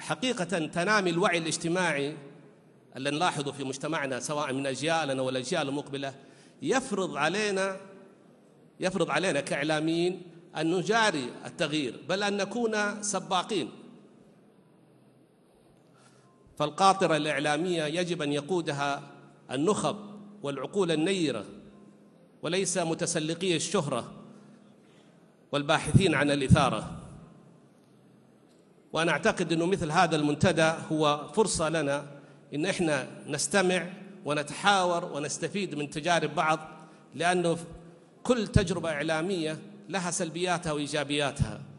حقيقة تنامي الوعي الاجتماعي اللي نلاحظه في مجتمعنا سواء من أجيالنا والأجيال المقبلة يفرض علينا يفرض علينا كإعلاميين أن نجاري التغيير بل أن نكون سباقين فالقاطرة الإعلامية يجب أن يقودها النخب والعقول النيرة وليس متسلقي الشهرة والباحثين عن الإثارة وأنا أعتقد أنه مثل هذا المنتدى هو فرصة لنا أن إحنا نستمع ونتحاور ونستفيد من تجارب بعض لأنه كل تجربة إعلامية لها سلبياتها وإيجابياتها